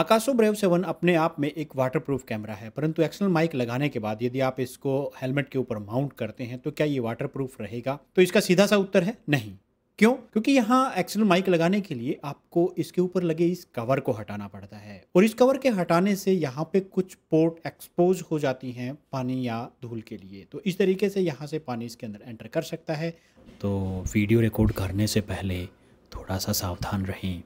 आकाशो brave seven अपने आप में एक वाटरप्रूफ कैमरा है परंतु एक्सटर्नल माइक लगाने के बाद यदि आप इसको हेलमेट के ऊपर माउंट करते हैं तो क्या ये वाटरप्रूफ रहेगा तो इसका सीधा सा उत्तर है नहीं क्यों क्योंकि यहाँ एक्सटर्नल माइक लगाने के लिए आपको इसके ऊपर लगे इस कवर को हटाना पड़ता है और इस कवर के हटाने से यहाँ पे कुछ पोर्ट एक्सपोज हो जाती हैं पानी या धूल के लिए तो इस तरीके से यहाँ से पानी इसके अंदर एंटर कर सकता है तो वीडियो रिकॉर्ड करने से पहले थोड़ा सा सावधान रहें